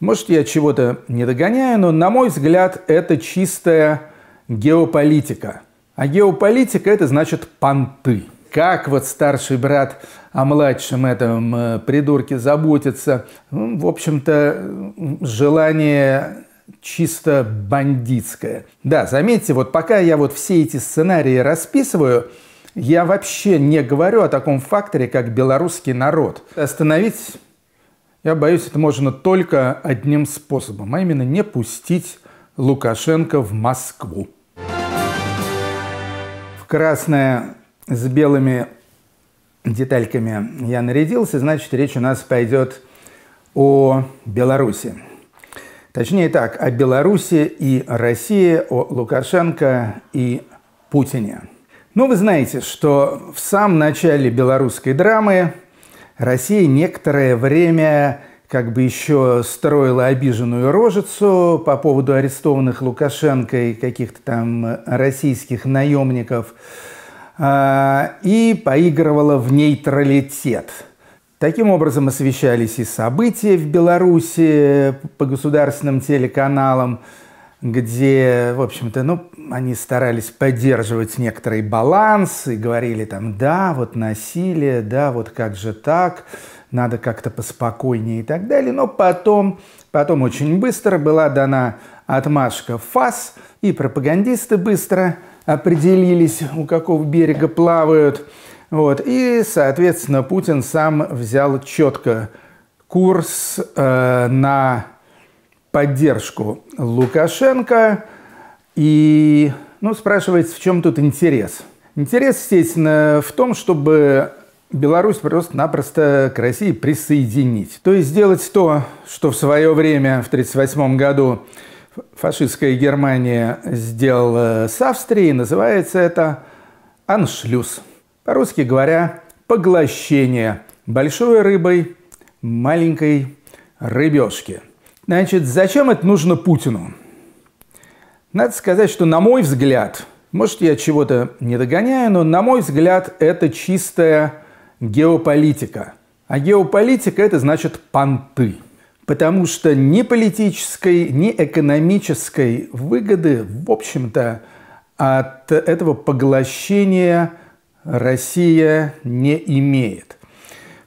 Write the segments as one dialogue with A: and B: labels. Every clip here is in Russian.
A: Может, я чего-то не догоняю, но, на мой взгляд, это чистая геополитика. А геополитика – это значит понты. Как вот старший брат о младшем этом э, придурке заботится. Ну, в общем-то, желание чисто бандитское. Да, заметьте, вот пока я вот все эти сценарии расписываю, я вообще не говорю о таком факторе, как белорусский народ. Остановить я боюсь, это можно только одним способом, а именно не пустить Лукашенко в Москву. В красное с белыми детальками я нарядился, значит, речь у нас пойдет о Беларуси. Точнее так, о Беларуси и России, о Лукашенко и Путине. Ну, вы знаете, что в самом начале белорусской драмы Россия некоторое время как бы еще строила обиженную рожицу по поводу арестованных Лукашенко и каких-то там российских наемников а, и поигрывала в нейтралитет. Таким образом освещались и события в Беларуси по государственным телеканалам, где, в общем-то, ну, они старались поддерживать некоторый баланс и говорили там, да, вот насилие, да, вот как же так, надо как-то поспокойнее и так далее. Но потом, потом очень быстро была дана отмашка ФАС, и пропагандисты быстро определились, у какого берега плавают. Вот. И, соответственно, Путин сам взял четко курс э, на поддержку Лукашенко и ну, спрашивается, в чем тут интерес. Интерес, естественно, в том, чтобы Беларусь просто-напросто к России присоединить. То есть сделать то, что в свое время, в 1938 году, фашистская Германия сделала с Австрией, называется это аншлюз. По-русски говоря, поглощение большой рыбой маленькой рыбешки – Значит, зачем это нужно Путину? Надо сказать, что на мой взгляд, может я чего-то не догоняю, но на мой взгляд это чистая геополитика. А геополитика это значит понты. Потому что ни политической, ни экономической выгоды, в общем-то, от этого поглощения Россия не имеет.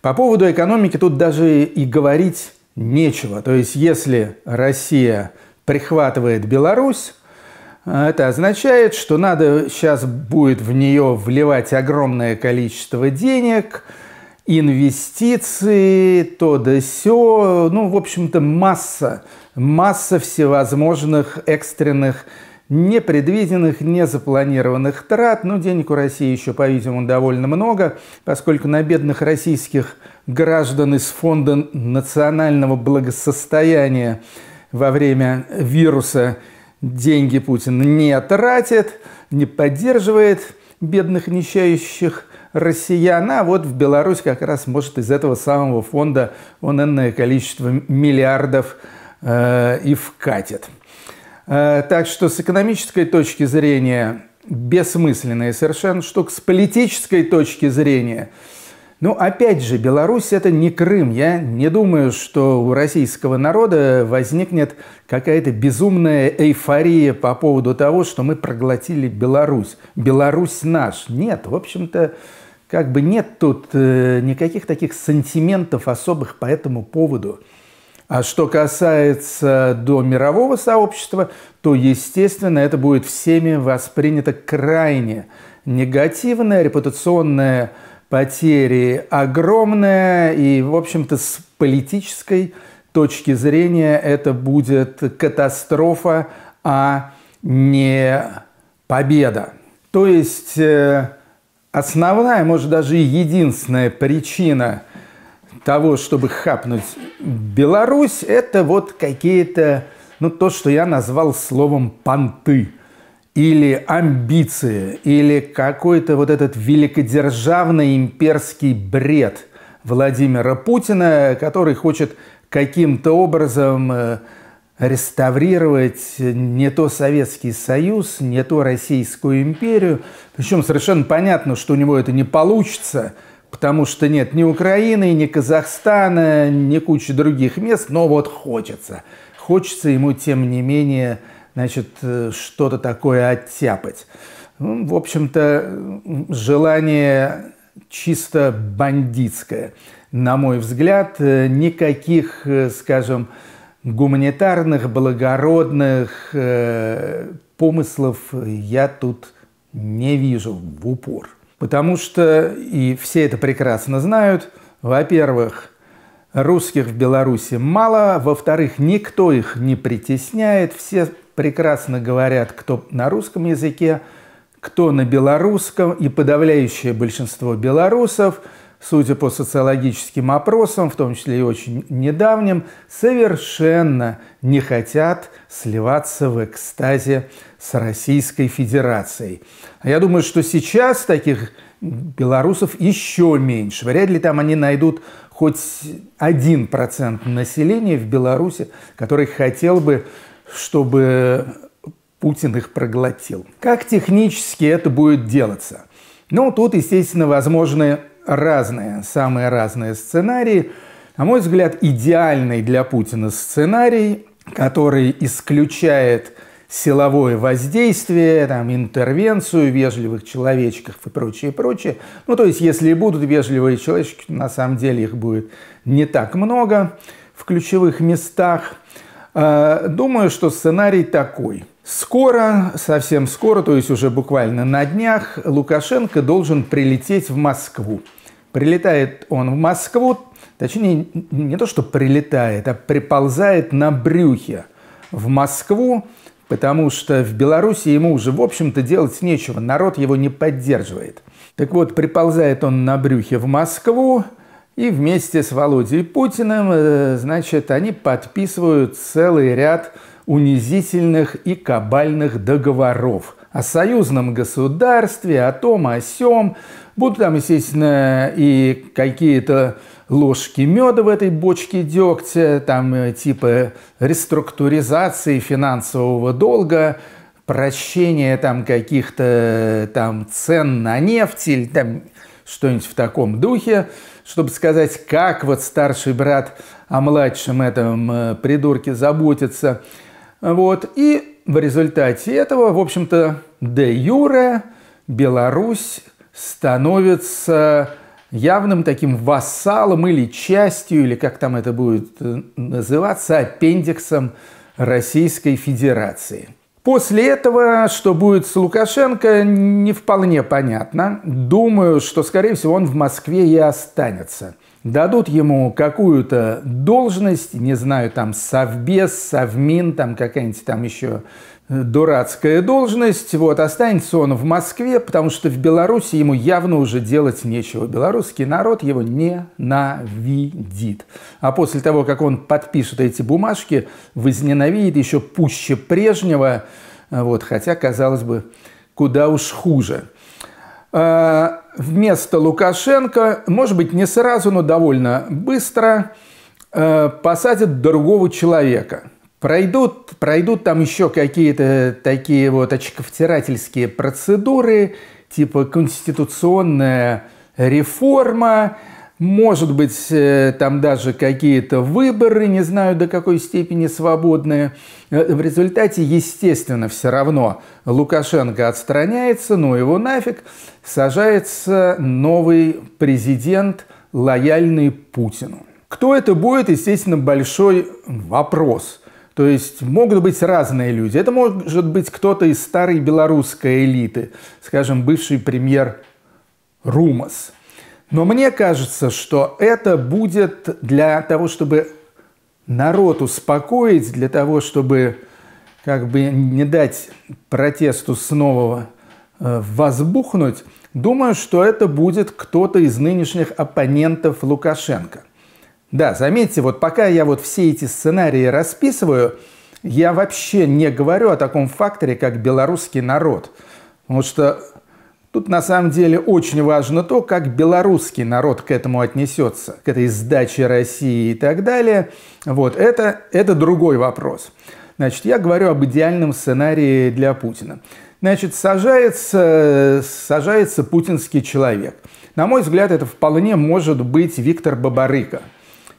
A: По поводу экономики тут даже и говорить нечего. То есть если Россия прихватывает Беларусь, э, это означает, что надо сейчас будет в нее вливать огромное количество денег, инвестиции, то да сё. Ну, в общем-то, масса, масса всевозможных экстренных непредвиденных, незапланированных трат. Но ну, денег у России еще, по-видимому, довольно много, поскольку на бедных российских граждан из Фонда национального благосостояния во время вируса деньги Путин не тратит, не поддерживает бедных нищающих россиян, а вот в Беларусь как раз может из этого самого фонда он энное количество миллиардов э, и вкатит. Э, так что с экономической точки зрения бессмысленная совершенно штука. С политической точки зрения, ну, опять же, Беларусь – это не Крым. Я не думаю, что у российского народа возникнет какая-то безумная эйфория по поводу того, что мы проглотили Беларусь. Беларусь наш. Нет, в общем-то, как бы нет тут э, никаких таких сантиментов особых по этому поводу. А что касается до мирового сообщества, то, естественно, это будет всеми воспринято крайне негативно, репутационные потери огромные, и, в общем-то, с политической точки зрения это будет катастрофа, а не победа. То есть э, основная, может даже единственная причина – того, чтобы хапнуть Беларусь, это вот какие-то, ну, то, что я назвал словом «понты» или амбиции, или какой-то вот этот великодержавный имперский бред Владимира Путина, который хочет каким-то образом э, реставрировать не то Советский Союз, не то Российскую империю. Причем совершенно понятно, что у него это не получится – потому что нет ни Украины, ни Казахстана, ни кучи других мест, но вот хочется. Хочется ему, тем не менее, значит, э, что-то такое оттяпать. Ну, в общем-то, желание чисто бандитское, на мой взгляд. Э, никаких, э, скажем, гуманитарных, благородных э, помыслов я тут не вижу в упор. Потому что, и все это прекрасно знают, во-первых, русских в Беларуси мало, во-вторых, никто их не притесняет, все прекрасно говорят, кто на русском языке, кто на белорусском, и подавляющее большинство белорусов – судя по социологическим опросам, в том числе и очень недавним, совершенно не хотят сливаться в экстазе с Российской Федерацией. А я думаю, что сейчас таких белорусов еще меньше. Вряд ли там они найдут хоть один процент населения в Беларуси, который хотел бы, чтобы Путин их проглотил. Как технически это будет делаться? Ну, тут, естественно, возможны разные, самые разные сценарии. На мой взгляд, идеальный для Путина сценарий, который исключает силовое воздействие, там, интервенцию вежливых человечков и прочее, прочее. Ну, то есть, если и будут вежливые человечки, на самом деле их будет не так много в ключевых местах. А, думаю, что сценарий такой. Скоро, совсем скоро, то есть уже буквально на днях, Лукашенко должен прилететь в Москву. Прилетает он в Москву, точнее, не то, что прилетает, а приползает на брюхе в Москву, потому что в Беларуси ему уже, в общем-то, делать нечего, народ его не поддерживает. Так вот, приползает он на брюхе в Москву, и вместе с Володей Путиным, э, значит, они подписывают целый ряд унизительных и кабальных договоров о союзном государстве, о том, о сём. Будут там, естественно, и какие-то ложки меда в этой бочке дегтя, там э, типа реструктуризации финансового долга, прощение там каких-то там цен на нефть или там что-нибудь в таком духе, чтобы сказать, как вот старший брат о младшем этом э, придурке заботится. Вот. И в результате этого, в общем-то, де юре Беларусь становится явным таким вассалом или частью, или как там это будет э, называться, аппендиксом Российской Федерации. После этого, что будет с Лукашенко, не вполне понятно. Думаю, что, скорее всего, он в Москве и останется. Дадут ему какую-то должность, не знаю, там совбез, совмин, там какая-нибудь там еще дурацкая должность. Вот, останется он в Москве, потому что в Беларуси ему явно уже делать нечего. Белорусский народ его ненавидит. А после того, как он подпишет эти бумажки, возненавидит еще пуще прежнего. Вот, хотя, казалось бы, куда уж хуже. А, вместо Лукашенко, может быть, не сразу, но довольно быстро а, посадят другого человека – Пройдут, пройдут там еще какие-то такие вот очковтирательские процедуры, типа конституционная реформа, может быть, э, там даже какие-то выборы, не знаю до какой степени свободные. Э, в результате, естественно, все равно Лукашенко отстраняется, ну его нафиг, сажается новый президент, лояльный Путину. Кто это будет, естественно, большой вопрос – то есть могут быть разные люди. Это может быть кто-то из старой белорусской элиты, скажем, бывший премьер Румас. Но мне кажется, что это будет для того, чтобы народ успокоить, для того, чтобы как бы не дать протесту снова э, возбухнуть, думаю, что это будет кто-то из нынешних оппонентов Лукашенко. Да, заметьте, вот пока я вот все эти сценарии расписываю, я вообще не говорю о таком факторе, как белорусский народ. Потому что тут на самом деле очень важно то, как белорусский народ к этому отнесется, к этой сдаче России и так далее. Вот это, это другой вопрос. Значит, я говорю об идеальном сценарии для Путина. Значит, сажается, сажается путинский человек. На мой взгляд, это вполне может быть Виктор Бабарыко –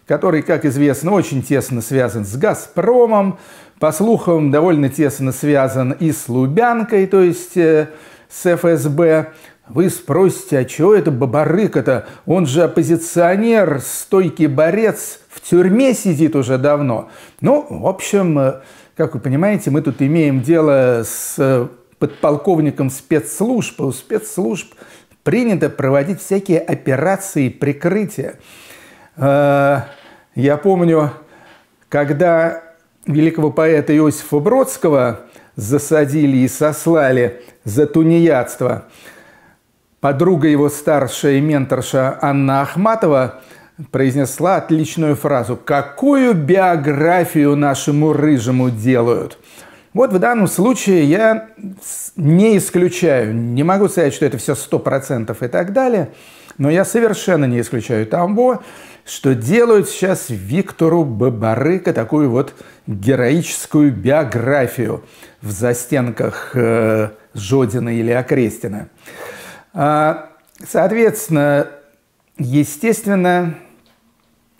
A: который, как известно, очень тесно связан с «Газпромом», по слухам, довольно тесно связан и с Лубянкой, то есть э, с ФСБ. Вы спросите, а чего это бабарык Это Он же оппозиционер, стойкий борец, в тюрьме сидит уже давно. Ну, в общем, э, как вы понимаете, мы тут имеем дело с э, подполковником спецслужб. У спецслужб принято проводить всякие операции прикрытия. Э, я помню, когда великого поэта Иосифа Бродского засадили и сослали за тунеядство, подруга его старшая и менторша Анна Ахматова произнесла отличную фразу «Какую биографию нашему рыжему делают?» Вот в данном случае я не исключаю, не могу сказать, что это все 100% и так далее, но я совершенно не исключаю того, что делают сейчас Виктору Бабарыко такую вот героическую биографию в застенках э, Жодина или Окрестина. А, соответственно, естественно,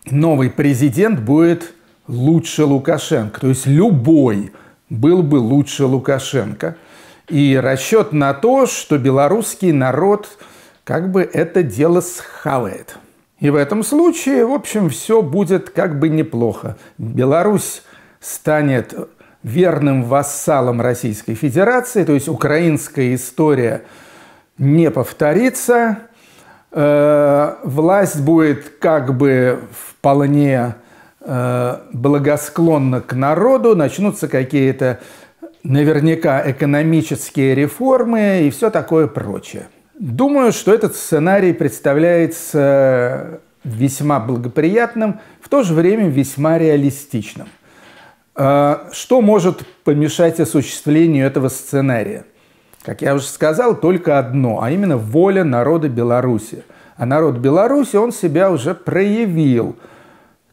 A: новый президент будет лучше Лукашенко. То есть любой был бы лучше Лукашенко. И расчет на то, что белорусский народ как бы это дело схавает – и в этом случае, в общем, все будет как бы неплохо. Беларусь станет верным вассалом Российской Федерации, то есть украинская история не повторится, э, власть будет как бы вполне э, благосклонна к народу, начнутся какие-то наверняка экономические реформы и все такое прочее. Думаю, что этот сценарий представляется весьма благоприятным, в то же время весьма реалистичным. Э, что может помешать осуществлению этого сценария? Как я уже сказал, только одно, а именно воля народа Беларуси. А народ Беларуси, он себя уже проявил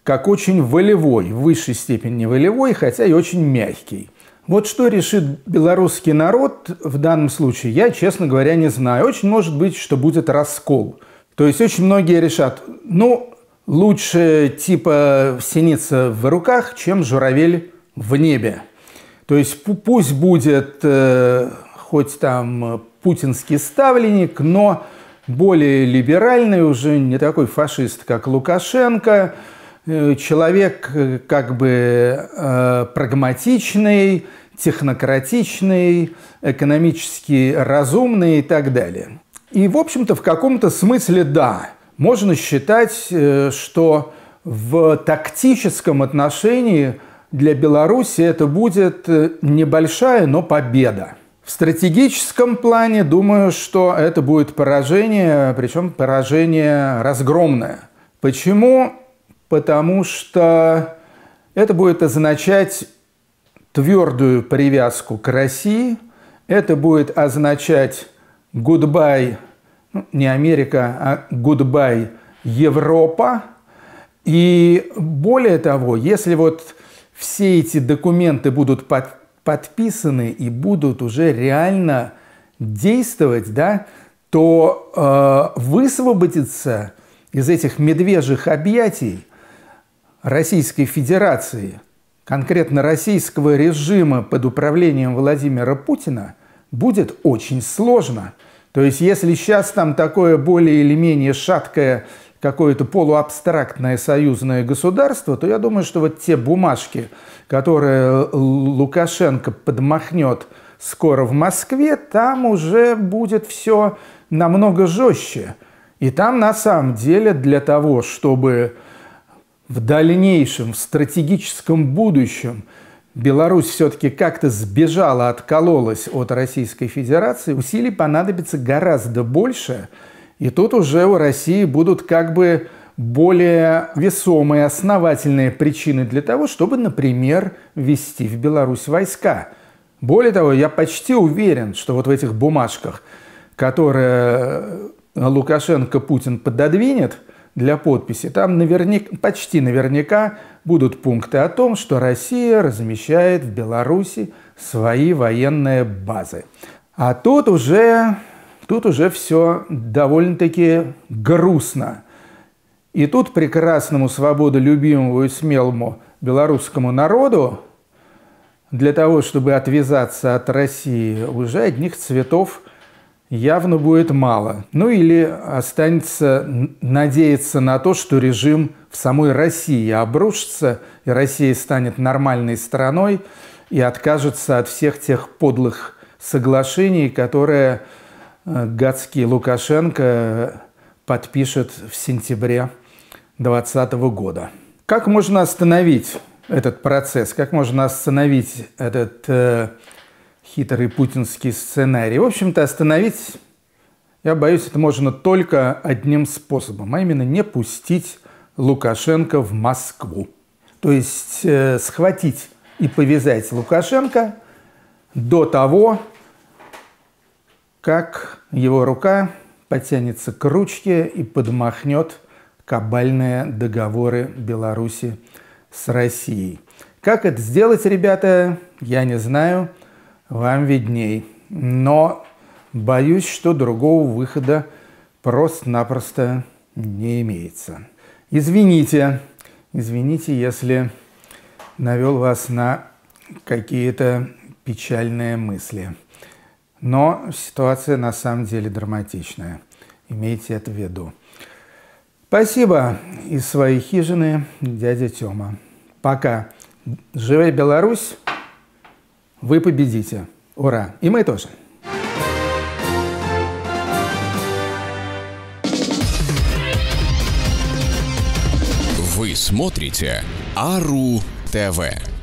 A: как очень волевой, в высшей степени волевой, хотя и очень мягкий. Вот что решит белорусский народ в данном случае, я, честно говоря, не знаю. Очень может быть, что будет раскол. То есть очень многие решат, ну, лучше типа синица в руках, чем журавель в небе. То есть пусть будет э, хоть там путинский ставленник, но более либеральный, уже не такой фашист, как Лукашенко – Э, человек э, как бы э, прагматичный, технократичный, экономически разумный и так далее. И, в общем-то, в каком-то смысле да, можно считать, э, что в тактическом отношении для Беларуси это будет э, небольшая, но победа. В стратегическом плане думаю, что это будет поражение, причем поражение разгромное. Почему? потому что это будет означать твердую привязку к России, это будет означать гудбай, ну, не Америка, а гудбай Европа. И более того, если вот все эти документы будут под, подписаны и будут уже реально действовать, да, то э, высвободиться из этих медвежьих объятий – Российской Федерации, конкретно российского режима под управлением Владимира Путина, будет очень сложно. То есть если сейчас там такое более или менее шаткое какое-то полуабстрактное союзное государство, то я думаю, что вот те бумажки, которые Лукашенко подмахнет скоро в Москве, там уже будет все намного жестче. И там на самом деле для того, чтобы в дальнейшем, в стратегическом будущем Беларусь все-таки как-то сбежала, откололась от Российской Федерации, усилий понадобится гораздо больше. И тут уже у России будут как бы более весомые, основательные причины для того, чтобы, например, ввести в Беларусь войска. Более того, я почти уверен, что вот в этих бумажках, которые Лукашенко Путин пододвинет, для подписи. Там наверняк почти наверняка будут пункты о том, что Россия размещает в Беларуси свои военные базы. А тут уже, тут уже все довольно-таки грустно. И тут прекрасному свободолюбимому и смелому белорусскому народу для того, чтобы отвязаться от России, уже одних цветов – явно будет мало. Ну или останется надеяться на то, что режим в самой России обрушится, и Россия станет нормальной страной и откажется от всех тех подлых соглашений, которые э, гадский Лукашенко э, подпишет в сентябре 2020 года. Как можно остановить этот процесс? Как можно остановить этот э, хитрый путинский сценарий. В общем-то, остановить, я боюсь, это можно только одним способом, а именно не пустить Лукашенко в Москву. То есть э, схватить и повязать Лукашенко до того, как его рука потянется к ручке и подмахнет кабальные договоры Беларуси с Россией. Как это сделать, ребята, я не знаю вам видней. Но боюсь, что другого выхода просто-напросто не имеется. Извините, извините, если навел вас на какие-то печальные мысли. Но ситуация на самом деле драматичная. Имейте это в виду. Спасибо из своей хижины, дядя Тёма. Пока. Живая Беларусь! Вы победите. Ура! И мы тоже. Вы смотрите Ару ТВ.